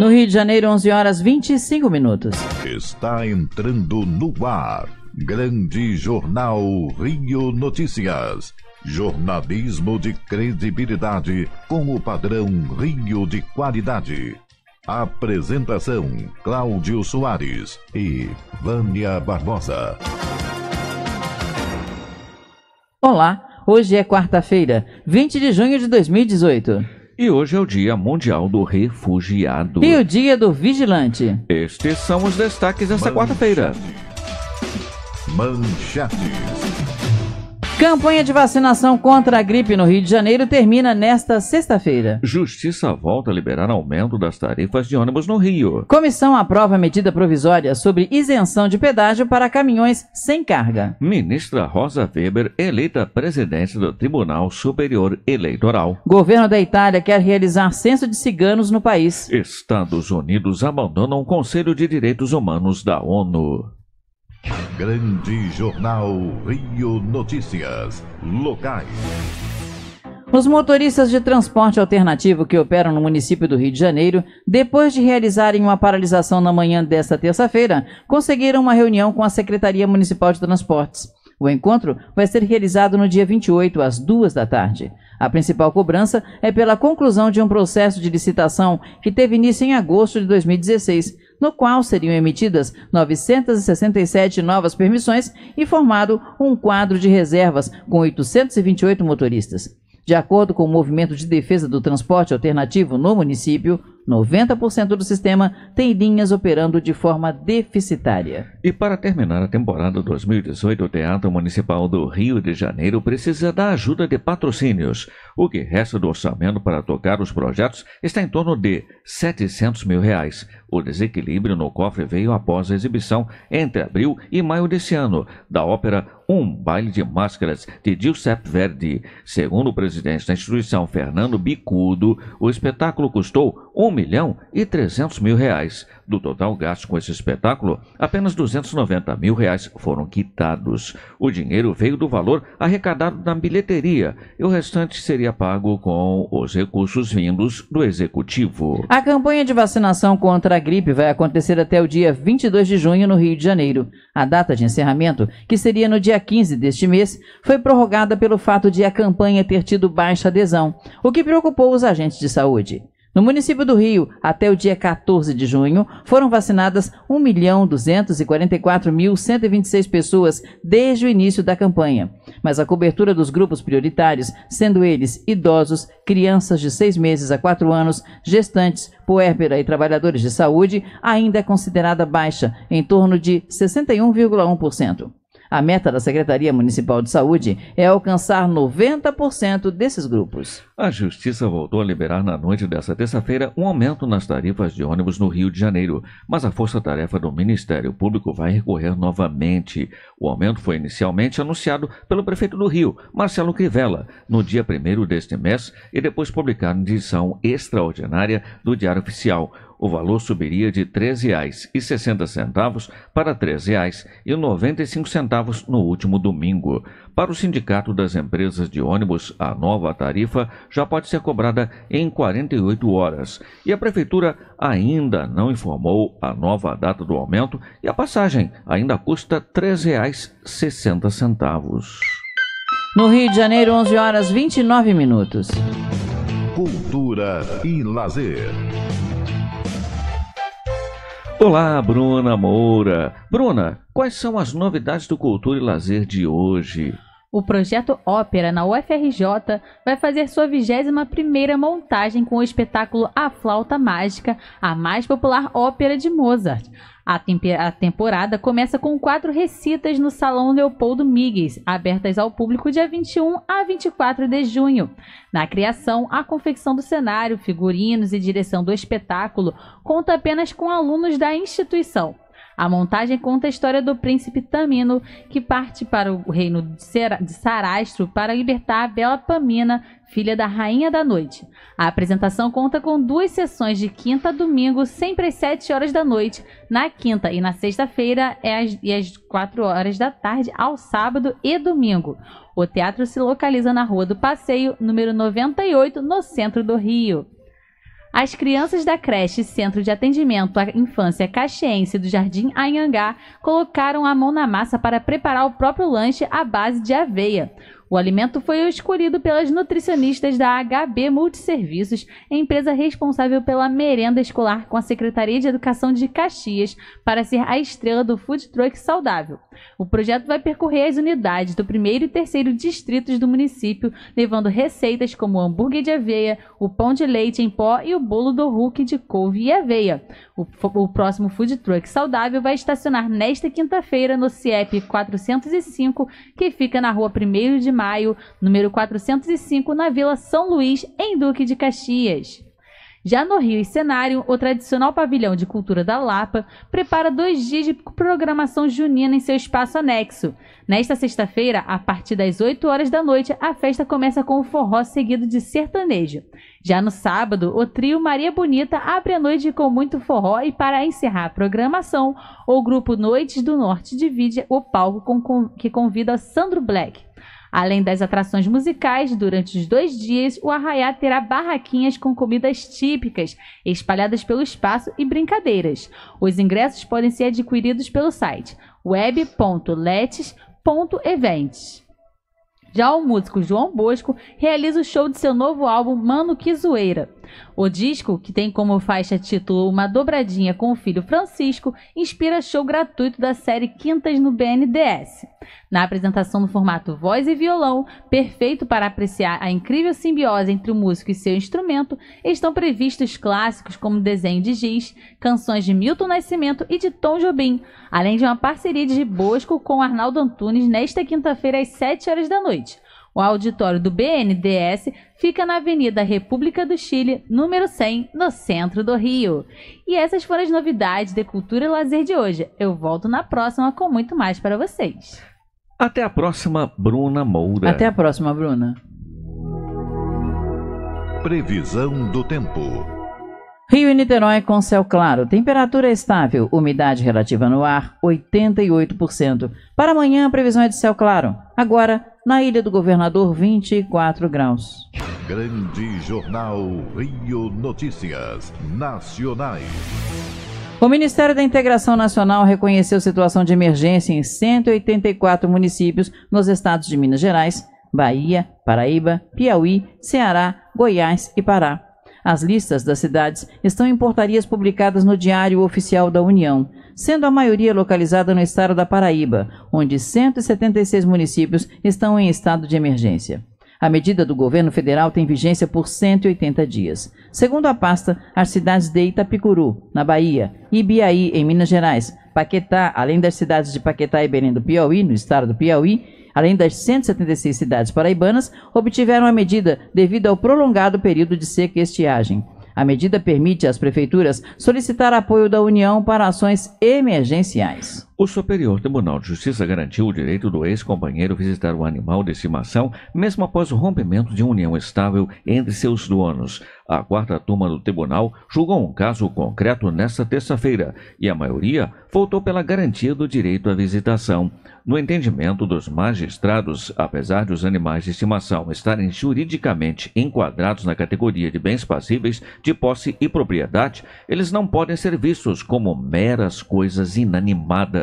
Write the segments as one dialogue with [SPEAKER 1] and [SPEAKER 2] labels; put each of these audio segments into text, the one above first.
[SPEAKER 1] No Rio de Janeiro, 11 horas 25 minutos. Está entrando no ar. Grande Jornal Rio Notícias. Jornalismo de credibilidade com o padrão Rio de qualidade. Apresentação: Cláudio Soares e Vânia
[SPEAKER 2] Barbosa. Olá, hoje é quarta-feira, 20 de junho de 2018. E hoje é o Dia Mundial do
[SPEAKER 3] Refugiado.
[SPEAKER 2] E o Dia do Vigilante.
[SPEAKER 3] Estes são os destaques desta quarta-feira. Manchetes.
[SPEAKER 2] Campanha de vacinação contra a gripe no Rio de Janeiro termina nesta sexta-feira.
[SPEAKER 3] Justiça volta a liberar aumento das tarifas de ônibus no Rio.
[SPEAKER 2] Comissão aprova medida provisória sobre isenção de pedágio para caminhões sem carga.
[SPEAKER 3] Ministra Rosa Weber, eleita presidente do Tribunal Superior Eleitoral.
[SPEAKER 2] Governo da Itália quer realizar censo de ciganos no país.
[SPEAKER 3] Estados Unidos abandonam o Conselho de Direitos Humanos da ONU.
[SPEAKER 1] Grande Jornal Rio Notícias. Locais.
[SPEAKER 2] Os motoristas de transporte alternativo que operam no município do Rio de Janeiro, depois de realizarem uma paralisação na manhã desta terça-feira, conseguiram uma reunião com a Secretaria Municipal de Transportes. O encontro vai ser realizado no dia 28, às duas da tarde. A principal cobrança é pela conclusão de um processo de licitação que teve início em agosto de 2016 no qual seriam emitidas 967 novas permissões e formado um quadro de reservas com 828 motoristas. De acordo com o movimento de defesa do transporte alternativo no município, 90% do sistema tem linhas operando de forma deficitária. E para
[SPEAKER 3] terminar a temporada 2018, o Teatro Municipal do Rio de Janeiro precisa da ajuda de patrocínios. O que resta do orçamento para tocar os projetos está em torno de 700 mil reais. O desequilíbrio no cofre veio após a exibição, entre abril e maio desse ano, da ópera Um Baile de Máscaras, de Giuseppe Verdi. Segundo o presidente da instituição, Fernando Bicudo, o espetáculo custou 1 milhão e 300 mil reais. Do total gasto com esse espetáculo, apenas 290 mil reais foram quitados. O dinheiro veio do valor arrecadado na bilheteria e o restante seria pago com os recursos vindos do executivo.
[SPEAKER 2] A campanha de vacinação contra a gripe vai acontecer até o dia 22 de junho no Rio de Janeiro. A data de encerramento, que seria no dia 15 deste mês, foi prorrogada pelo fato de a campanha ter tido baixa adesão, o que preocupou os agentes de saúde. No município do Rio, até o dia 14 de junho, foram vacinadas 1.244.126 pessoas desde o início da campanha. Mas a cobertura dos grupos prioritários, sendo eles idosos, crianças de 6 meses a 4 anos, gestantes, puérpera e trabalhadores de saúde, ainda é considerada baixa, em torno de 61,1%. A meta da Secretaria Municipal de Saúde é alcançar 90% desses grupos.
[SPEAKER 3] A Justiça voltou a liberar na noite desta terça-feira um aumento nas tarifas de ônibus no Rio de Janeiro, mas a força-tarefa do Ministério Público vai recorrer novamente. O aumento foi inicialmente anunciado pelo prefeito do Rio, Marcelo Crivella, no dia 1 deste mês e depois publicado em edição extraordinária do Diário Oficial. O valor subiria de R$ 13,60 para R$ 13,95 no último domingo. Para o Sindicato das Empresas de Ônibus, a nova tarifa já pode ser cobrada em 48 horas. E a Prefeitura ainda não informou a nova data do aumento e a passagem ainda custa R$ 3,60.
[SPEAKER 2] No Rio de Janeiro, 11 horas
[SPEAKER 3] 29 minutos.
[SPEAKER 1] Cultura e lazer.
[SPEAKER 3] Olá, Bruna Moura. Bruna, quais são as novidades do Cultura e Lazer de hoje?
[SPEAKER 4] O projeto Ópera na UFRJ vai fazer sua 21ª montagem com o espetáculo A Flauta Mágica, a mais popular ópera de Mozart. A, a temporada começa com quatro recitas no Salão Leopoldo Migues, abertas ao público dia 21 a 24 de junho. Na criação, a confecção do cenário, figurinos e direção do espetáculo conta apenas com alunos da instituição. A montagem conta a história do príncipe Tamino, que parte para o reino de, Sarastro para libertar a bela Pamina, filha da Rainha da Noite. A apresentação conta com duas sessões de quinta a domingo, sempre às 7 horas da noite, na quinta e na sexta-feira, é e às 4 horas da tarde, ao sábado e domingo. O teatro se localiza na Rua do Passeio, número 98, no centro do Rio. As crianças da creche Centro de Atendimento à Infância Caxiense do Jardim Anhangá colocaram a mão na massa para preparar o próprio lanche à base de aveia. O alimento foi escolhido pelas nutricionistas da HB Multiserviços, empresa responsável pela merenda escolar com a Secretaria de Educação de Caxias, para ser a estrela do Food Truck Saudável. O projeto vai percorrer as unidades do primeiro e terceiro distritos do município, levando receitas como o hambúrguer de aveia, o pão de leite em pó e o bolo do Hulk de couve e aveia. O, o próximo Food Truck Saudável vai estacionar nesta quinta-feira no CIEP 405, que fica na rua 1 de maio Maio, número 405, na Vila São Luís, em Duque de Caxias. Já no Rio e Cenário, o tradicional pavilhão de cultura da Lapa prepara dois dias de programação junina em seu espaço anexo. Nesta sexta-feira, a partir das 8 horas da noite, a festa começa com o forró seguido de sertanejo. Já no sábado, o trio Maria Bonita abre a noite com muito forró e para encerrar a programação, o grupo Noites do Norte divide o palco com, com, que convida Sandro Black Além das atrações musicais, durante os dois dias, o Arraiá terá barraquinhas com comidas típicas, espalhadas pelo espaço e brincadeiras. Os ingressos podem ser adquiridos pelo site web.letes.events. Já o músico João Bosco realiza o show de seu novo álbum Mano Que Zoeira. O disco, que tem como faixa título Uma Dobradinha com o Filho Francisco, inspira show gratuito da série Quintas no BNDS. Na apresentação no formato voz e violão, perfeito para apreciar a incrível simbiose entre o músico e seu instrumento, estão previstos clássicos como Desenho de Giz, canções de Milton Nascimento e de Tom Jobim, além de uma parceria de Bosco com Arnaldo Antunes nesta quinta-feira às 7 horas da noite. O auditório do BNDES fica na Avenida República do Chile, número 100, no centro do Rio. E essas foram as novidades de cultura e lazer de hoje. Eu volto na próxima com muito mais para vocês.
[SPEAKER 3] Até a próxima, Bruna Moura. Até a próxima, Bruna.
[SPEAKER 1] Previsão do tempo.
[SPEAKER 4] Rio e
[SPEAKER 2] Niterói com céu claro, temperatura estável, umidade relativa no ar 88%. Para amanhã, a previsão é de céu claro. Agora, na Ilha do Governador, 24 graus.
[SPEAKER 1] Grande Jornal Rio Notícias Nacionais.
[SPEAKER 2] O Ministério da Integração Nacional reconheceu situação de emergência em 184 municípios nos estados de Minas Gerais, Bahia, Paraíba, Piauí, Ceará, Goiás e Pará. As listas das cidades estão em portarias publicadas no Diário Oficial da União, sendo a maioria localizada no estado da Paraíba, onde 176 municípios estão em estado de emergência. A medida do governo federal tem vigência por 180 dias. Segundo a pasta, as cidades de Itapicuru, na Bahia, Ibiaí, em Minas Gerais, Paquetá, além das cidades de Paquetá e Belém do Piauí, no estado do Piauí, além das 176 cidades paraibanas, obtiveram a medida devido ao prolongado período de seca e estiagem. A medida permite às prefeituras solicitar apoio da União para ações emergenciais. O Superior Tribunal
[SPEAKER 3] de Justiça garantiu o direito do ex-companheiro visitar o animal de estimação, mesmo após o rompimento de união estável entre seus donos. A quarta turma do tribunal julgou um caso concreto nesta terça-feira e a maioria votou pela garantia do direito à visitação. No entendimento dos magistrados, apesar de os animais de estimação estarem juridicamente enquadrados na categoria de bens passíveis de posse e propriedade, eles não podem ser vistos como meras coisas inanimadas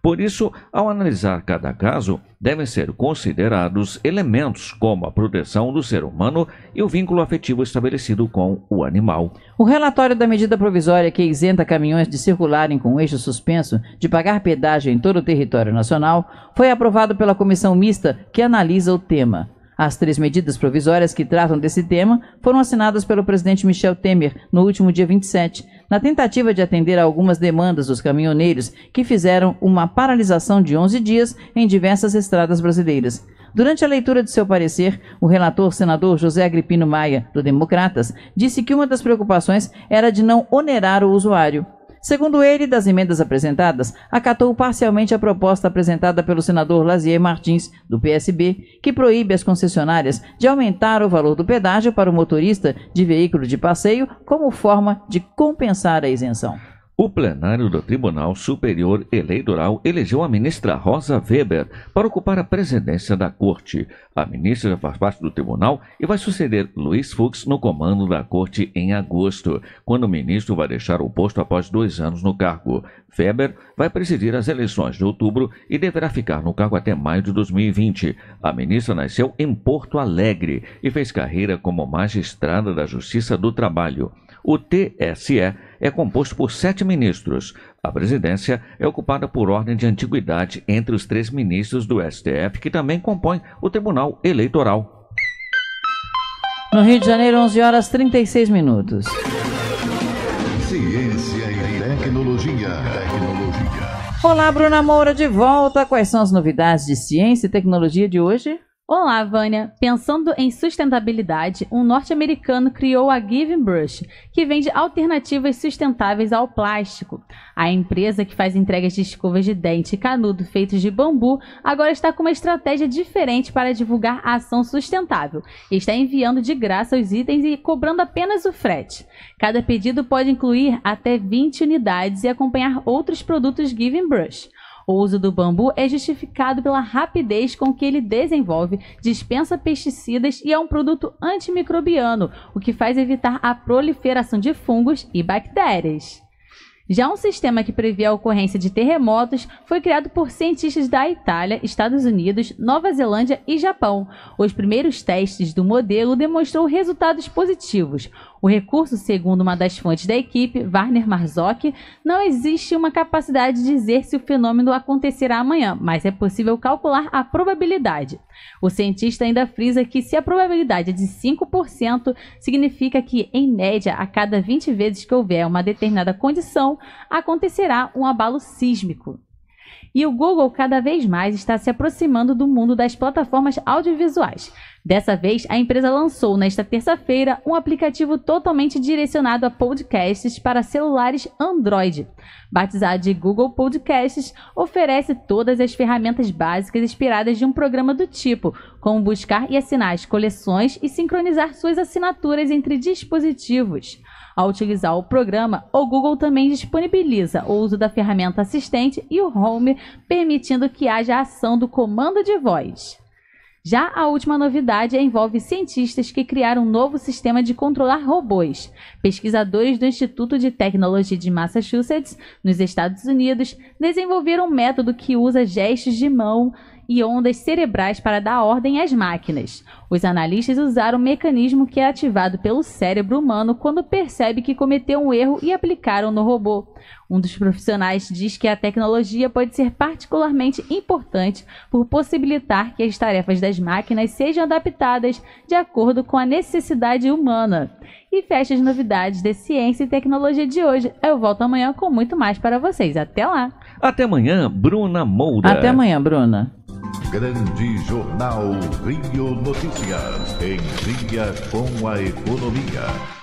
[SPEAKER 3] por isso, ao analisar cada caso, devem ser considerados elementos como a proteção do ser humano e o vínculo afetivo estabelecido com o animal.
[SPEAKER 2] O relatório da medida provisória que isenta caminhões de circularem com eixo suspenso de pagar pedágio em todo o território nacional foi aprovado pela comissão mista que analisa o tema. As três medidas provisórias que tratam desse tema foram assinadas pelo presidente Michel Temer no último dia 27, na tentativa de atender a algumas demandas dos caminhoneiros que fizeram uma paralisação de 11 dias em diversas estradas brasileiras. Durante a leitura de seu parecer, o relator senador José Agripino Maia, do Democratas, disse que uma das preocupações era de não onerar o usuário. Segundo ele, das emendas apresentadas, acatou parcialmente a proposta apresentada pelo senador Lazier Martins, do PSB, que proíbe as concessionárias de aumentar o valor do pedágio para o motorista de veículo de passeio como forma de compensar a isenção.
[SPEAKER 3] O plenário do Tribunal Superior Eleitoral elegeu a ministra Rosa Weber para ocupar a presidência da Corte. A ministra faz parte do tribunal e vai suceder Luiz Fux no comando da Corte em agosto, quando o ministro vai deixar o posto após dois anos no cargo. Weber vai presidir as eleições de outubro e deverá ficar no cargo até maio de 2020. A ministra nasceu em Porto Alegre e fez carreira como magistrada da Justiça do Trabalho. O TSE é composto por sete ministros. A presidência é ocupada por ordem de antiguidade entre os três ministros do STF, que também compõem o Tribunal Eleitoral.
[SPEAKER 2] No Rio de Janeiro, 11 horas 36 minutos.
[SPEAKER 1] Ciência e tecnologia. tecnologia.
[SPEAKER 2] Olá, Bruna Moura, de volta. Quais são as novidades de ciência e tecnologia de hoje?
[SPEAKER 4] Olá, Vânia! Pensando em sustentabilidade, um norte-americano criou a Giving Brush, que vende alternativas sustentáveis ao plástico. A empresa que faz entregas de escovas de dente e canudo feitos de bambu agora está com uma estratégia diferente para divulgar a ação sustentável e está enviando de graça os itens e cobrando apenas o frete. Cada pedido pode incluir até 20 unidades e acompanhar outros produtos Giving Brush. O uso do bambu é justificado pela rapidez com que ele desenvolve, dispensa pesticidas e é um produto antimicrobiano, o que faz evitar a proliferação de fungos e bactérias. Já um sistema que previa a ocorrência de terremotos foi criado por cientistas da Itália, Estados Unidos, Nova Zelândia e Japão. Os primeiros testes do modelo demonstrou resultados positivos. O recurso, segundo uma das fontes da equipe, Warner Marzoc, não existe uma capacidade de dizer se o fenômeno acontecerá amanhã, mas é possível calcular a probabilidade. O cientista ainda frisa que se a probabilidade é de 5%, significa que, em média, a cada 20 vezes que houver uma determinada condição, acontecerá um abalo sísmico. E o Google cada vez mais está se aproximando do mundo das plataformas audiovisuais. Dessa vez, a empresa lançou nesta terça-feira um aplicativo totalmente direcionado a podcasts para celulares Android. Batizado de Google Podcasts, oferece todas as ferramentas básicas inspiradas de um programa do tipo, como buscar e assinar as coleções e sincronizar suas assinaturas entre dispositivos. Ao utilizar o programa, o Google também disponibiliza o uso da ferramenta assistente e o Home, permitindo que haja ação do comando de voz. Já a última novidade envolve cientistas que criaram um novo sistema de controlar robôs. Pesquisadores do Instituto de Tecnologia de Massachusetts, nos Estados Unidos, desenvolveram um método que usa gestos de mão e ondas cerebrais para dar ordem às máquinas. Os analistas usaram o um mecanismo que é ativado pelo cérebro humano quando percebe que cometeu um erro e aplicaram no robô. Um dos profissionais diz que a tecnologia pode ser particularmente importante por possibilitar que as tarefas das máquinas sejam adaptadas de acordo com a necessidade humana. E fecha as novidades de ciência e tecnologia de hoje. Eu volto amanhã com muito mais para vocês. Até lá!
[SPEAKER 3] Até amanhã, Bruna Moura.
[SPEAKER 2] Até amanhã, Bruna.
[SPEAKER 1] Grande Jornal Rio Notícias, em dia com a economia.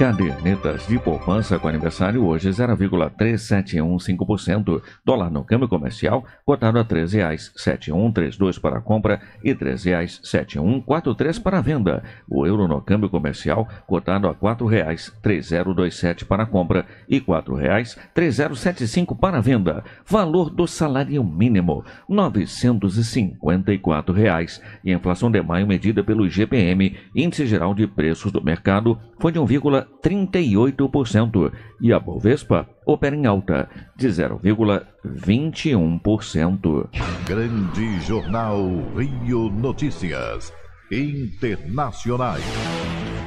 [SPEAKER 2] Cadernetas de
[SPEAKER 3] poupança com aniversário hoje 0,3715%. Dólar no câmbio comercial cotado a R$ 13,7132 para a compra e R$ 13,7143 para a venda. O euro no câmbio comercial cotado a R$ 4,3027 para a compra e R$ 4,3075 para a venda. Valor do salário mínimo R$ 954. Reais. E a inflação de maio medida pelo IGPM, Índice Geral de Preços do Mercado, foi de 1,1%. 0,38% e a Bovespa opera em alta de 0,21%.
[SPEAKER 1] Grande Jornal Rio Notícias Internacionais.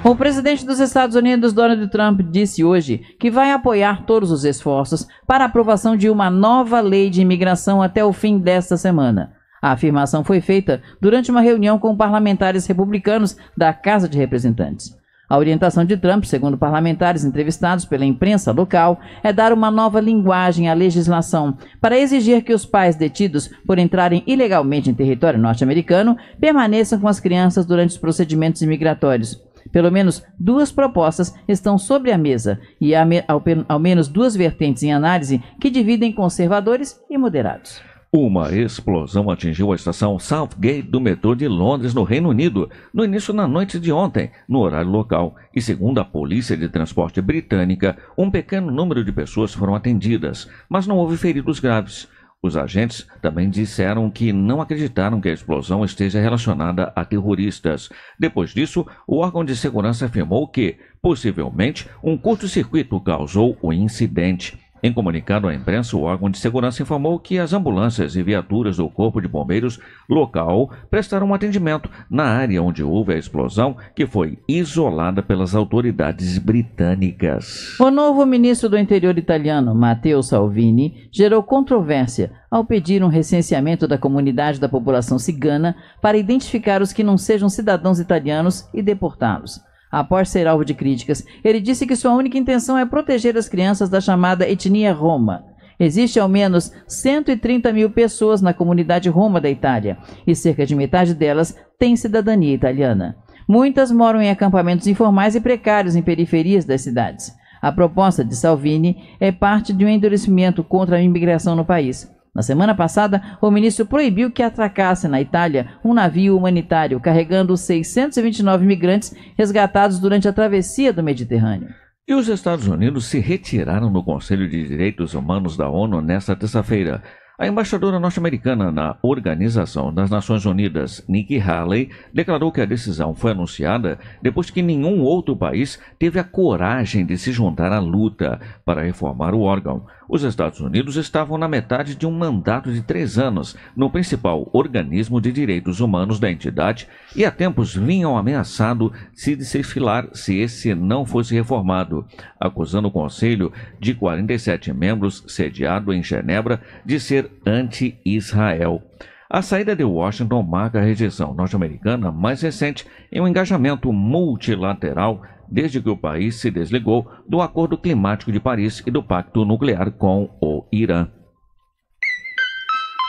[SPEAKER 2] O presidente dos Estados Unidos, Donald Trump, disse hoje que vai apoiar todos os esforços para a aprovação de uma nova lei de imigração até o fim desta semana. A afirmação foi feita durante uma reunião com parlamentares republicanos da Casa de Representantes. A orientação de Trump, segundo parlamentares entrevistados pela imprensa local, é dar uma nova linguagem à legislação para exigir que os pais detidos por entrarem ilegalmente em território norte-americano permaneçam com as crianças durante os procedimentos imigratórios. Pelo menos duas propostas estão sobre a mesa e há ao, ao menos duas vertentes em análise que dividem conservadores e moderados.
[SPEAKER 3] Uma explosão atingiu a estação Southgate do metrô de Londres, no Reino Unido, no início da noite de ontem, no horário local, e segundo a Polícia de Transporte Britânica, um pequeno número de pessoas foram atendidas, mas não houve feridos graves. Os agentes também disseram que não acreditaram que a explosão esteja relacionada a terroristas. Depois disso, o órgão de segurança afirmou que, possivelmente, um curto-circuito causou o incidente. Em comunicado à imprensa, o órgão de segurança informou que as ambulâncias e viaturas do Corpo de Bombeiros local prestaram um atendimento na área onde houve a explosão, que foi isolada pelas autoridades britânicas.
[SPEAKER 2] O novo ministro do Interior italiano, Matteo Salvini, gerou controvérsia ao pedir um recenseamento da comunidade da população cigana para identificar os que não sejam cidadãos italianos e deportá-los após ser alvo de críticas. Ele disse que sua única intenção é proteger as crianças da chamada etnia Roma. Existe ao menos 130 mil pessoas na comunidade Roma da Itália, e cerca de metade delas tem cidadania italiana. Muitas moram em acampamentos informais e precários em periferias das cidades. A proposta de Salvini é parte de um endurecimento contra a imigração no país. Na semana passada, o ministro proibiu que atracasse na Itália um navio humanitário carregando 629 migrantes resgatados durante a travessia do Mediterrâneo.
[SPEAKER 3] E os Estados Unidos se retiraram do Conselho de Direitos Humanos da ONU nesta terça-feira. A embaixadora norte-americana na Organização das Nações Unidas, Nikki Haley, declarou que a decisão foi anunciada depois que nenhum outro país teve a coragem de se juntar à luta para reformar o órgão. Os Estados Unidos estavam na metade de um mandato de três anos no principal organismo de direitos humanos da entidade e há tempos vinham ameaçado se desfilar se esse não fosse reformado, acusando o Conselho de 47 membros, sediado em Genebra, de ser anti-Israel. A saída de Washington marca a rejeição norte-americana mais recente em um engajamento multilateral desde que o país se desligou do Acordo Climático de Paris e do Pacto Nuclear com o Irã.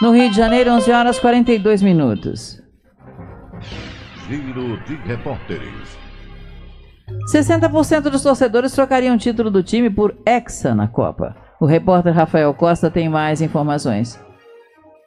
[SPEAKER 2] No Rio de Janeiro, 11 horas 42 minutos.
[SPEAKER 1] Giro de repórteres.
[SPEAKER 2] 60% dos torcedores trocariam o título do time por Hexa na Copa. O repórter Rafael Costa tem mais informações.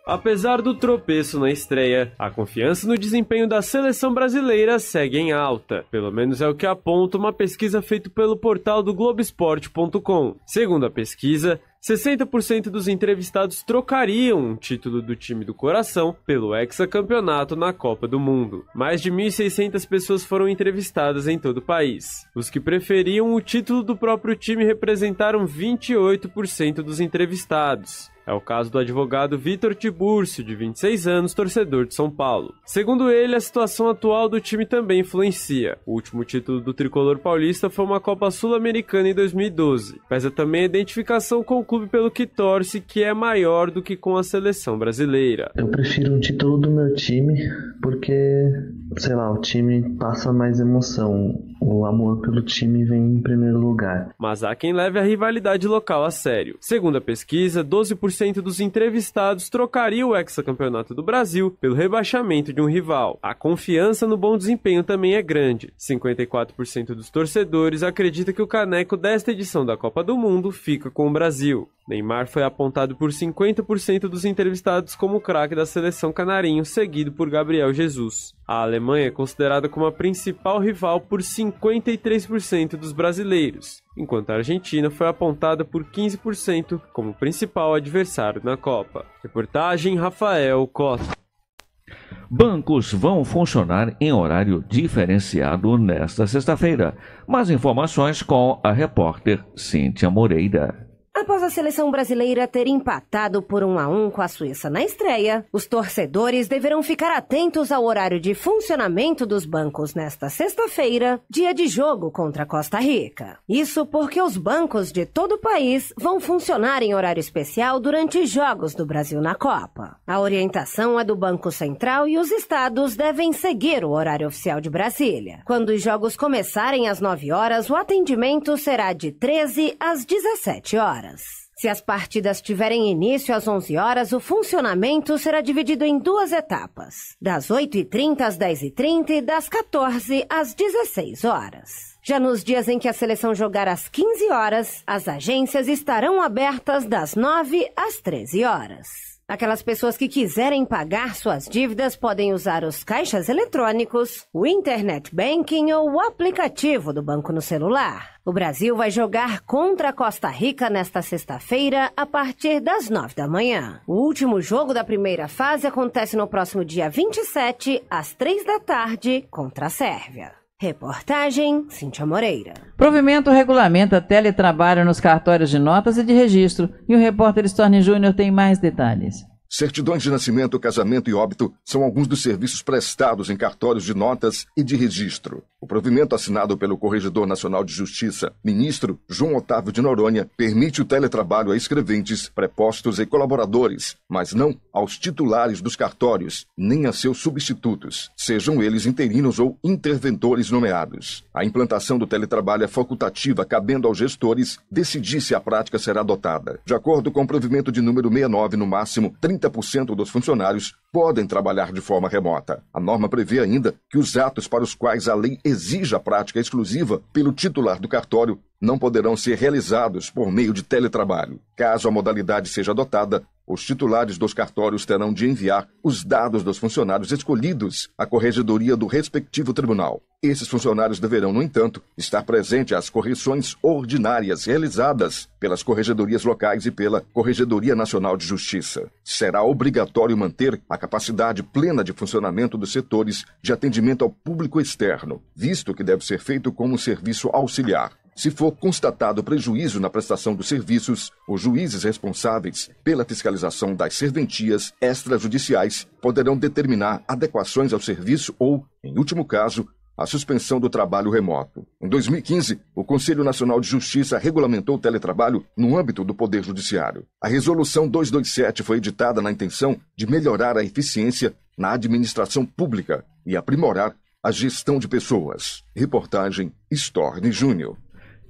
[SPEAKER 5] Apesar do tropeço na estreia, a confiança no desempenho da seleção brasileira segue em alta. Pelo menos é o que aponta uma pesquisa feita pelo portal do Globoesporte.com. Segundo a pesquisa, 60% dos entrevistados trocariam um título do time do coração pelo hexacampeonato na Copa do Mundo. Mais de 1.600 pessoas foram entrevistadas em todo o país. Os que preferiam o título do próprio time representaram 28% dos entrevistados. É o caso do advogado Vitor Tibúrcio, de 26 anos, torcedor de São Paulo. Segundo ele, a situação atual do time também influencia. O último título do tricolor paulista foi uma Copa Sul-Americana em 2012. Pesa também a identificação com o clube pelo que torce, que é maior do que com a seleção brasileira.
[SPEAKER 6] Eu prefiro um título do meu time porque, sei lá, o
[SPEAKER 7] time passa mais emoção. O amor pelo time vem em primeiro lugar.
[SPEAKER 5] Mas há quem leve a rivalidade local a sério. Segundo a pesquisa, 12% dos entrevistados trocaria o hexacampeonato do Brasil pelo rebaixamento de um rival. A confiança no bom desempenho também é grande. 54% dos torcedores acredita que o caneco desta edição da Copa do Mundo fica com o Brasil. Neymar foi apontado por 50% dos entrevistados como craque da seleção canarinho, seguido por Gabriel Jesus. A Alemanha é considerada como a principal rival por 53% dos brasileiros, enquanto a Argentina foi apontada por 15% como principal adversário na Copa. Reportagem Rafael Costa.
[SPEAKER 3] Bancos vão funcionar em horário diferenciado nesta sexta-feira. Mais informações com a repórter Cíntia Moreira.
[SPEAKER 8] Após a seleção brasileira ter empatado por 1 a 1 com a Suíça na estreia, os torcedores deverão ficar atentos ao horário de funcionamento dos bancos nesta sexta-feira, dia de jogo contra Costa Rica. Isso porque os bancos de todo o país vão funcionar em horário especial durante jogos do Brasil na Copa. A orientação é do Banco Central e os estados devem seguir o horário oficial de Brasília. Quando os jogos começarem às 9 horas, o atendimento será de 13 às 17 horas horas. Se as partidas tiverem início às 11 horas, o funcionamento será dividido em duas etapas, das 8h30 às 10h30 e das 14 às 16 horas. Já nos dias em que a seleção jogar às 15 horas, as agências estarão abertas das 9 às 13 horas. Aquelas pessoas que quiserem pagar suas dívidas podem usar os caixas eletrônicos, o internet banking ou o aplicativo do banco no celular. O Brasil vai jogar contra a Costa Rica nesta sexta-feira, a partir das nove da manhã. O último jogo da primeira fase acontece no próximo dia 27, às três da tarde, contra a Sérvia. Reportagem Cintia Moreira.
[SPEAKER 2] Provimento regulamenta teletrabalho nos cartórios de notas e de registro. E o repórter Storni Júnior tem mais detalhes.
[SPEAKER 9] Certidões de nascimento, casamento e óbito são alguns dos serviços prestados em cartórios de notas e de registro. O provimento assinado pelo Corregedor Nacional de Justiça, ministro João Otávio de Noronha, permite o teletrabalho a escreventes, prepostos e colaboradores, mas não aos titulares dos cartórios, nem a seus substitutos, sejam eles interinos ou interventores nomeados. A implantação do teletrabalho é facultativa, cabendo aos gestores decidir se a prática será adotada. De acordo com o provimento de número 69, no máximo 30% dos funcionários podem trabalhar de forma remota. A norma prevê ainda que os atos para os quais a lei exige a prática exclusiva pelo titular do cartório não poderão ser realizados por meio de teletrabalho. Caso a modalidade seja adotada, os titulares dos cartórios terão de enviar os dados dos funcionários escolhidos à corregedoria do respectivo tribunal. Esses funcionários deverão, no entanto, estar presentes às correções ordinárias realizadas pelas corregedorias locais e pela Corregedoria Nacional de Justiça. Será obrigatório manter a capacidade plena de funcionamento dos setores de atendimento ao público externo, visto que deve ser feito como serviço auxiliar. Se for constatado prejuízo na prestação dos serviços, os juízes responsáveis pela fiscalização das serventias extrajudiciais poderão determinar adequações ao serviço ou, em último caso, a suspensão do trabalho remoto. Em 2015, o Conselho Nacional de Justiça regulamentou o teletrabalho no âmbito do Poder Judiciário. A Resolução 227 foi editada na intenção de melhorar a eficiência na administração pública e aprimorar a gestão de pessoas. Reportagem Storni Júnior.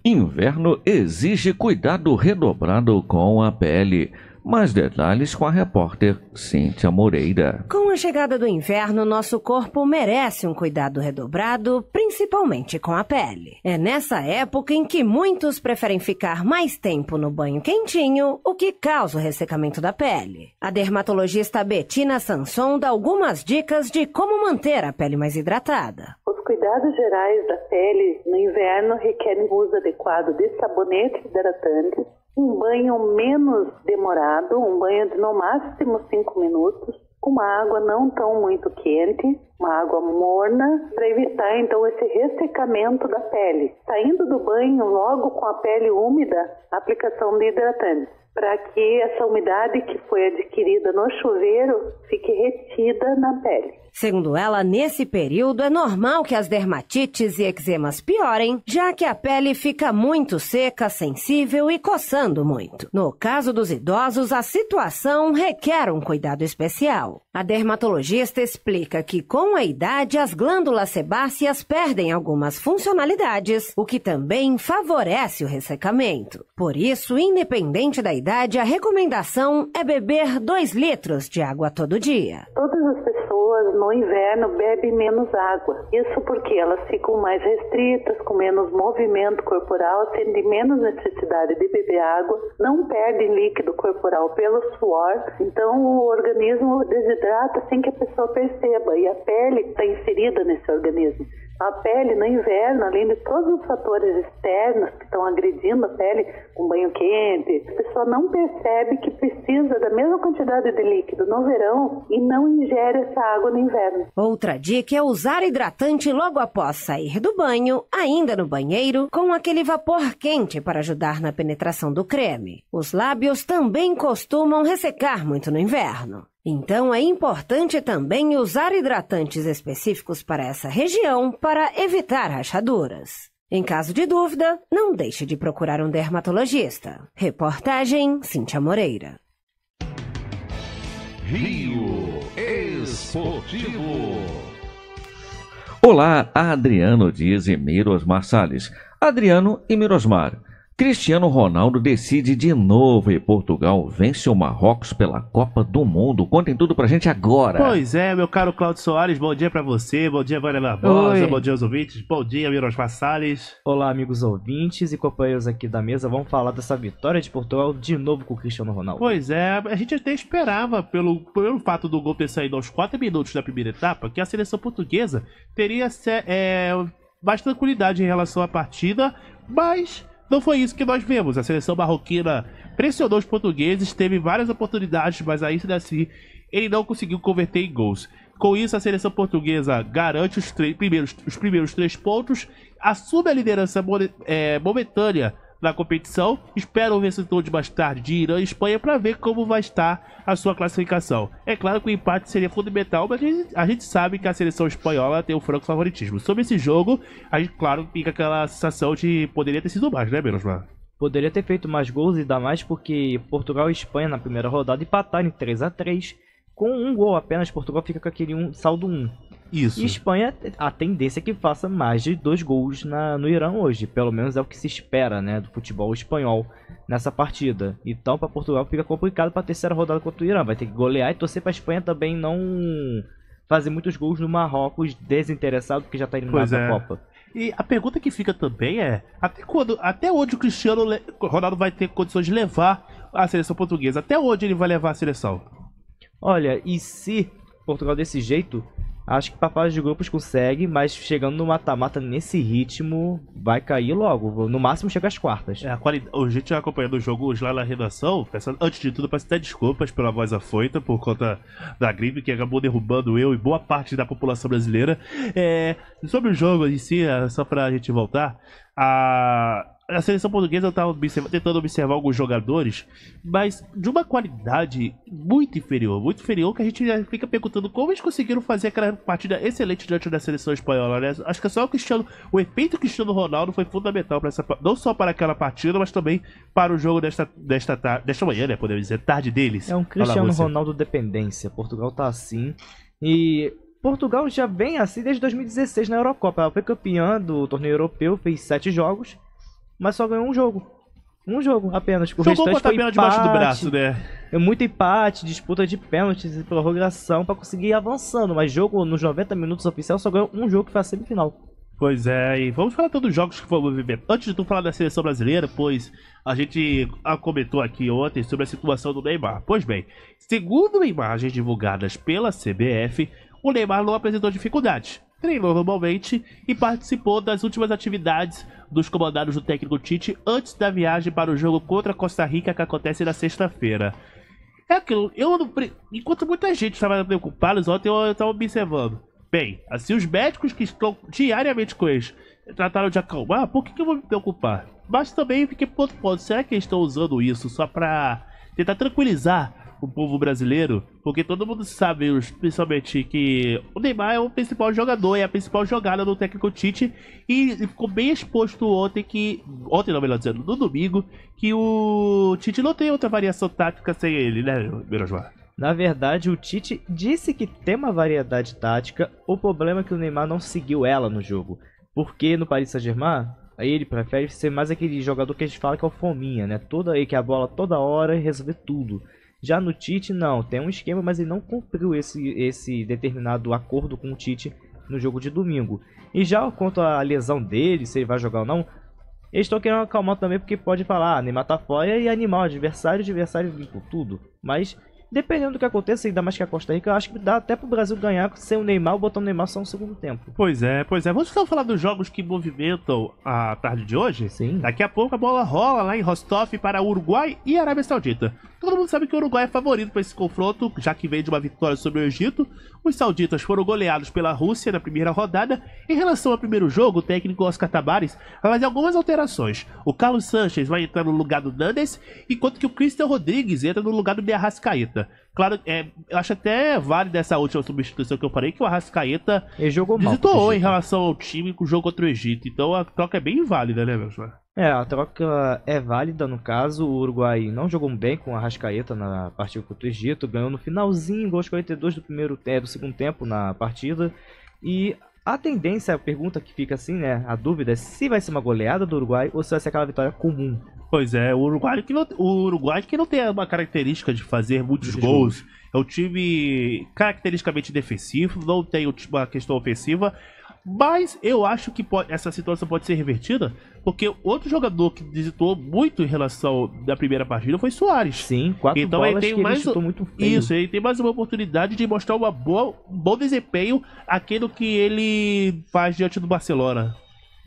[SPEAKER 3] Inverno exige cuidado redobrado com a pele. Mais detalhes com a repórter Cíntia Moreira.
[SPEAKER 8] Com a chegada do inverno, nosso corpo merece um cuidado redobrado, principalmente com a pele. É nessa época em que muitos preferem ficar mais tempo no banho quentinho, o que causa o ressecamento da pele. A dermatologista Betina Sanson dá algumas dicas de como manter a pele mais hidratada.
[SPEAKER 10] Os cuidados gerais da pele no inverno requerem o uso adequado de sabonetes hidratantes um banho menos demorado, um banho de no máximo 5 minutos, uma água não tão muito quente, uma água morna, para evitar então esse ressecamento da pele. Saindo do banho logo com a pele úmida, aplicação de hidratante, para que essa umidade que foi adquirida no
[SPEAKER 8] chuveiro fique retida na pele. Segundo ela, nesse período é normal que as dermatites e eczemas piorem, já que a pele fica muito seca, sensível e coçando muito. No caso dos idosos, a situação requer um cuidado especial. A dermatologista explica que com a idade as glândulas sebáceas perdem algumas funcionalidades, o que também favorece o ressecamento. Por isso, independente da idade, a recomendação é beber 2 litros de água todo dia.
[SPEAKER 10] Todas as pessoas no inverno bebe menos água. Isso porque elas ficam mais restritas, com menos movimento corporal, tendo menos necessidade de beber água, não perdem líquido corporal pelo suor, então o organismo desidrata sem que a pessoa perceba e a pele está inserida nesse organismo. A pele no inverno, além de todos os fatores externos que estão agredindo a pele, com banho quente, a pessoa não percebe que precisa da mesma quantidade de líquido no verão e não ingere essa água no inverno.
[SPEAKER 8] Outra dica é usar hidratante logo após sair do banho, ainda no banheiro, com aquele vapor quente para ajudar na penetração do creme. Os lábios também costumam ressecar muito no inverno. Então é importante também usar hidratantes específicos para essa região para evitar rachaduras. Em caso de dúvida, não deixe de procurar um dermatologista. Reportagem Cintia Moreira. Rio Esportivo. Olá,
[SPEAKER 3] Adriano Dias e Mirosmar Salles. Adriano e Mirosmar. Cristiano Ronaldo decide de novo e Portugal vence o Marrocos pela Copa do Mundo. Contem tudo pra gente agora. Pois
[SPEAKER 6] é, meu caro Claudio Soares, bom dia pra você, bom dia Vânia Barbosa, bom dia aos ouvintes, bom dia Miros Salles. Olá amigos ouvintes e companheiros aqui da mesa, vamos falar dessa vitória de Portugal de novo com o Cristiano Ronaldo. Pois é, a gente até esperava, pelo, pelo fato do gol ter saído aos 4 minutos da primeira etapa, que a seleção portuguesa teria é, mais tranquilidade em relação à partida, mas não foi isso que nós vemos. A seleção marroquina pressionou os portugueses, teve várias oportunidades, mas ainda assim ele não conseguiu converter em gols. Com isso, a seleção portuguesa garante os, primeiros, os primeiros três pontos, assume a liderança é, momentânea na competição, esperam o vencedor de mais tarde de Irã e Espanha para ver como vai estar a sua classificação. É claro que o empate seria fundamental, mas a gente sabe que a seleção espanhola tem o franco favoritismo. Sobre esse jogo, a gente, claro, fica aquela sensação de poderia ter sido mais, né, Berosmar? Poderia
[SPEAKER 7] ter feito mais gols e dar mais porque Portugal e Espanha na primeira rodada empataram em 3 a 3 com um gol apenas, Portugal fica com aquele um, saldo 1. Isso. E Espanha, a tendência é que faça mais de dois gols na, no Irã hoje. Pelo menos é o que se espera, né? Do futebol espanhol nessa partida. Então, para Portugal fica complicado pra terceira rodada contra o Irã. Vai ter que golear e torcer pra Espanha também não fazer muitos gols no Marrocos desinteressado, porque já tá indo mais é. Copa.
[SPEAKER 6] E a pergunta que fica também é: até, quando, até onde o Cristiano Ronaldo vai ter condições de levar a seleção portuguesa? Até onde ele vai levar a seleção?
[SPEAKER 7] Olha, e se Portugal desse jeito Acho que papai de grupos consegue, mas chegando no mata-mata nesse ritmo, vai cair logo. No máximo chega às quartas. É, a qualidade. O
[SPEAKER 6] gente acompanhando o jogo hoje lá na redação, peço, antes de tudo, peço até desculpas pela voz afoita por conta da gripe que acabou derrubando eu e boa parte da população brasileira. É, sobre o jogo em si, é só pra gente voltar, a a seleção portuguesa está observa, tentando observar alguns jogadores, mas de uma qualidade muito inferior, muito inferior, que a gente fica perguntando como eles conseguiram fazer aquela partida excelente diante da seleção espanhola, né? Acho que só o Cristiano, o efeito Cristiano Ronaldo foi fundamental para essa, não só para aquela partida, mas também para o jogo desta, desta, desta manhã, né? Podemos dizer, tarde deles. É um Cristiano
[SPEAKER 7] Ronaldo dependência. Portugal tá assim e Portugal já vem assim desde 2016 na Eurocopa. Ela foi campeã do torneio europeu, fez sete jogos mas só ganhou um jogo. Um jogo apenas. Tipo, o Jogou restante a empate, debaixo do braço, né? É muito empate, disputa de pênaltis e prorrogação para conseguir ir avançando. Mas jogo nos 90 minutos oficial só ganhou um jogo que foi a semifinal.
[SPEAKER 6] Pois é, e vamos falar todos então os jogos que foram viver. Antes de tu falar da seleção brasileira, pois a gente comentou aqui ontem sobre a situação do Neymar. Pois bem, segundo imagens divulgadas pela CBF, o Neymar não apresentou dificuldades treinou normalmente e participou das últimas atividades dos comandados do técnico Tite antes da viagem para o jogo contra a Costa Rica que acontece na sexta-feira. É aquilo, eu não, enquanto muita gente estava preocupada, ontem eu estava observando. Bem, assim os médicos que estão diariamente com eles trataram de acalmar, por que, que eu vou me preocupar? Mas também fiquei por outro ponto, será que eles estão usando isso só para tentar tranquilizar o povo brasileiro, porque todo mundo sabe, principalmente, que o Neymar é o principal jogador, é a principal jogada do técnico Tite, e ficou bem exposto ontem que. Ontem não, melhor dizendo, no domingo, que o Tite não tem outra variação tática sem ele, né, Miroslav? Na verdade, o
[SPEAKER 7] Tite disse que tem uma variedade tática, o problema é que o Neymar não seguiu ela no jogo. Porque no Paris Saint-Germain, Aí ele prefere ser mais aquele jogador que a gente fala que é o fominha, né? Toda aí que a bola toda hora e resolver tudo. Já no Tite, não, tem um esquema, mas ele não cumpriu esse, esse determinado acordo com o Tite no jogo de domingo. E já quanto à lesão dele, se ele vai jogar ou não, eles estão querendo acalmar também porque pode falar, ah, Neymar tá fora e animal, adversário, adversário vem tudo. Mas dependendo do que aconteça, ainda mais que a Costa Rica, eu acho que dá até pro Brasil ganhar sem o Neymar, botando o Neymar só no segundo tempo.
[SPEAKER 6] Pois é, pois é. Vamos então falar dos jogos que movimentam a tarde de hoje? Sim. Daqui a pouco a bola rola lá em Rostov para Uruguai e Arábia Saudita. Todo mundo sabe que o Uruguai é favorito para esse confronto, já que veio de uma vitória sobre o Egito. Os sauditas foram goleados pela Rússia na primeira rodada. Em relação ao primeiro jogo, o técnico Oscar Tabares vai fazer algumas alterações. O Carlos Sanchez vai entrar no lugar do Nandes, enquanto que o Cristian Rodrigues entra no lugar do De Arrascaeta. Claro, é, eu acho até válido essa última substituição que eu falei, que o Arrascaeta ele jogou mal em relação ao time que jogo contra o Egito. Então a troca é bem válida, né, meu senhor?
[SPEAKER 7] É, a troca é válida no caso. O Uruguai não jogou bem com a Rascaeta na partida contra o Egito, ganhou no finalzinho, gol 42 do primeiro é, do segundo tempo na partida. E a tendência, a pergunta que fica assim, né? A dúvida é se vai ser uma goleada do Uruguai ou se vai ser aquela vitória comum. Pois é, o
[SPEAKER 6] Uruguai que não, o Uruguai que não tem uma característica de fazer muitos gols. gols. É um time caracteristicamente defensivo, não tem uma questão ofensiva. Mas eu acho que pode, essa situação pode ser revertida, porque outro jogador que visitou muito em relação da primeira partida foi Soares. Sim, quatro então, bolas ele tem mais, ele muito feio. Isso, ele tem mais uma oportunidade de mostrar uma boa, um bom desempenho aquilo que ele faz diante do Barcelona.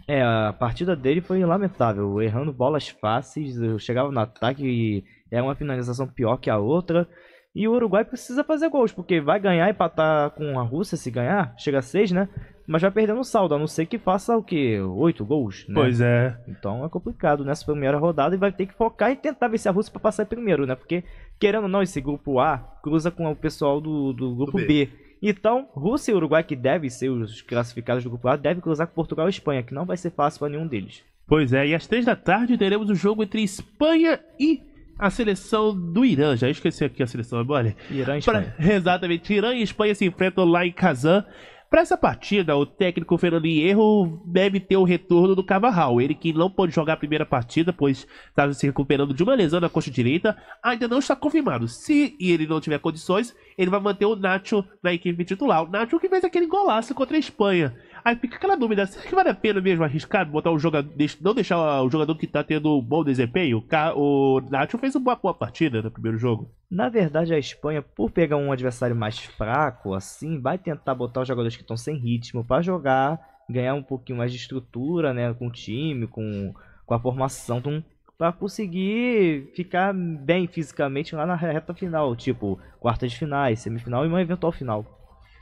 [SPEAKER 7] É, a partida dele foi lamentável, errando bolas fáceis, eu chegava no ataque e é uma finalização pior que a outra. E o Uruguai precisa fazer gols, porque vai ganhar, empatar com a Rússia se ganhar, chega a 6, né? mas vai perdendo saldo, a não ser que faça o quê? Oito gols, né? Pois é. Então é complicado nessa né? primeira rodada e vai ter que focar e tentar ver se a Rússia para passar primeiro, né? Porque, querendo ou não, esse grupo A cruza com o pessoal do, do grupo do B. B. Então, Rússia e Uruguai, que devem ser os classificados do grupo A, devem cruzar com Portugal e Espanha, que não vai ser fácil para nenhum deles.
[SPEAKER 6] Pois é, e às três da tarde teremos o jogo entre Espanha e a seleção do Irã. Já esqueci aqui a seleção agora. Irã e Espanha. Pra, exatamente, Irã e Espanha se enfrentam lá em Kazan para essa partida, o técnico Fernando Hierro deve ter o retorno do Cavarral. Ele que não pôde jogar a primeira partida, pois estava tá se recuperando de uma lesão na coxa direita, ainda não está confirmado. Se ele não tiver condições, ele vai manter o Nacho na equipe titular. O Nacho que fez aquele golaço contra a Espanha. Aí fica aquela dúvida, será que vale a pena mesmo arriscar botar o jogador. Não deixar o jogador que tá tendo um bom desempenho? O Nacho fez uma boa partida né, no primeiro jogo.
[SPEAKER 7] Na verdade, a Espanha, por pegar um adversário mais fraco, assim, vai tentar botar os jogadores que estão sem ritmo para jogar, ganhar um pouquinho mais de estrutura, né? Com o time, com, com a formação. Então, para conseguir ficar bem fisicamente lá na reta final, tipo quartas de finais, semifinal
[SPEAKER 6] e uma eventual final.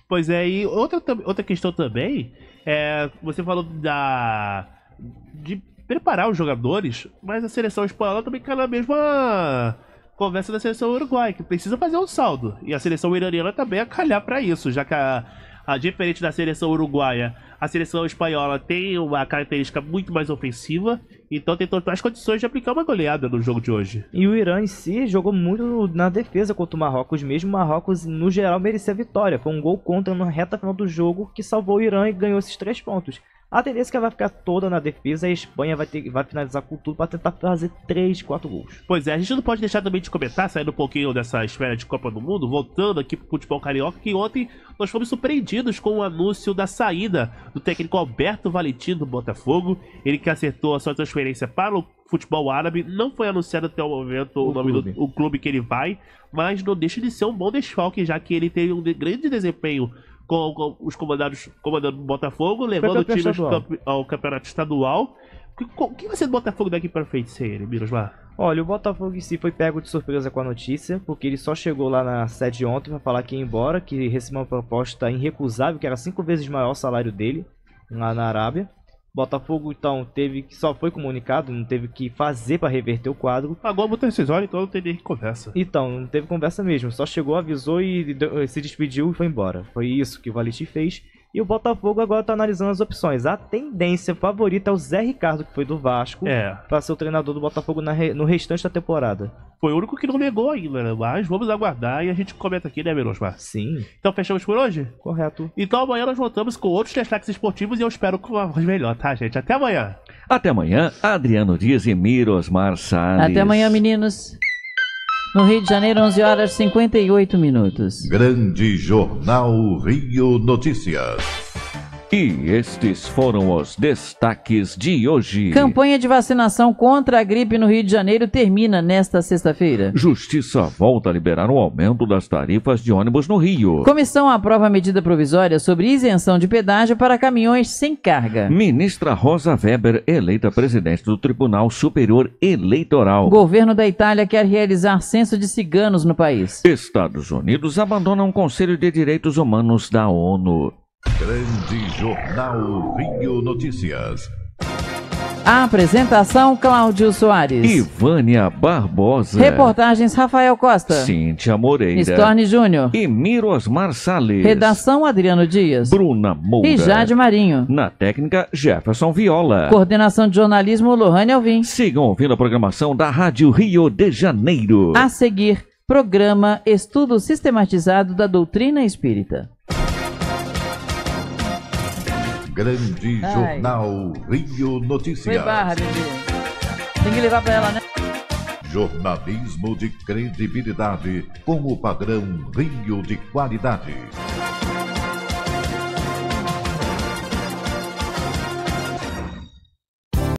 [SPEAKER 6] Pois é, e outra, outra questão também é. Você falou da. de preparar os jogadores, mas a seleção espanhola também cai na mesma conversa da seleção uruguaia, que precisa fazer um saldo. E a seleção iraniana também a calhar para isso, já que a ah, diferente da seleção uruguaia, a seleção espanhola tem uma característica muito mais ofensiva, então tem todas as condições de aplicar uma goleada no jogo de hoje.
[SPEAKER 7] E o Irã em si jogou muito na defesa contra o Marrocos, mesmo o Marrocos no geral merecia a vitória. Foi um gol contra na reta final do jogo que salvou o Irã e ganhou esses três pontos. A tendência é que vai ficar toda na defesa e a Espanha vai, ter, vai finalizar com tudo para tentar fazer 3, 4
[SPEAKER 6] gols. Pois é, a gente não pode deixar também de comentar, saindo um pouquinho dessa esfera de Copa do Mundo, voltando aqui para o futebol carioca, que ontem nós fomos surpreendidos com o anúncio da saída do técnico Alberto Valentino do Botafogo. Ele que acertou a sua transferência para o futebol árabe. Não foi anunciado até o momento o, o nome clube. do o clube que ele vai, mas não deixa de ser um bom desfalque, já que ele teve um grande desempenho com, com os comandados comandando do Botafogo, levando o time campe, ao campeonato estadual. O que vai ser do Botafogo daqui para frente, ele, Miroslav?
[SPEAKER 7] Olha, o Botafogo em si foi pego de surpresa com a notícia, porque ele só chegou lá na sede ontem para falar que ia embora, que recebeu uma proposta irrecusável, que era cinco vezes maior o salário dele lá na Arábia. Botafogo então teve que só foi comunicado, não teve que fazer para reverter o quadro. A Globo tem esses olhos, então não teve conversa. Então, não teve conversa mesmo, só chegou, avisou e se despediu e foi embora. Foi isso que o Valente fez. E o Botafogo agora tá analisando as opções. A tendência favorita é o Zé Ricardo, que foi do Vasco, é. para ser o treinador do Botafogo re... no restante
[SPEAKER 6] da temporada. Foi o único que não negou ainda, né? Mas vamos aguardar e a gente comenta aqui, né, Mirosmar? Sim. Então fechamos por hoje? Correto. Então amanhã nós voltamos com outros destaques esportivos e eu espero com uma voz melhor, tá, gente? Até amanhã.
[SPEAKER 3] Até amanhã, Adriano Dias e Mirosmar Salles. Até amanhã,
[SPEAKER 2] meninos. No Rio de Janeiro, 11 horas e 58
[SPEAKER 3] minutos. Grande
[SPEAKER 1] Jornal Rio Notícias. E estes foram
[SPEAKER 3] os destaques de hoje.
[SPEAKER 2] Campanha de vacinação contra a gripe no Rio de Janeiro termina nesta sexta-feira.
[SPEAKER 3] Justiça volta a liberar o aumento das tarifas de ônibus no Rio.
[SPEAKER 2] Comissão aprova medida provisória sobre isenção de pedágio para caminhões sem carga.
[SPEAKER 3] Ministra Rosa Weber, eleita presidente do Tribunal Superior Eleitoral.
[SPEAKER 2] Governo da Itália quer realizar censo de ciganos no país.
[SPEAKER 3] Estados Unidos abandonam o Conselho de Direitos Humanos da ONU.
[SPEAKER 1] Grande Jornal Rio
[SPEAKER 3] Notícias.
[SPEAKER 2] A apresentação Cláudio Soares.
[SPEAKER 3] Ivânia Barbosa.
[SPEAKER 2] Reportagens Rafael Costa.
[SPEAKER 3] Cíntia Moreira. Storne
[SPEAKER 2] Júnior. E Miros
[SPEAKER 3] Osmar Redação Adriano Dias. Bruna Moura. E Jade Marinho. Na técnica Jefferson Viola.
[SPEAKER 2] Coordenação de jornalismo Lohane Alvim.
[SPEAKER 3] Sigam ouvindo a programação da Rádio Rio de Janeiro. A
[SPEAKER 2] seguir, programa Estudo Sistematizado da Doutrina Espírita
[SPEAKER 3] grande Ai.
[SPEAKER 1] jornal Rio Notícias. Foi barra,
[SPEAKER 2] Tem que levar pra ela, né?
[SPEAKER 1] Jornalismo de credibilidade com o padrão Rio de qualidade.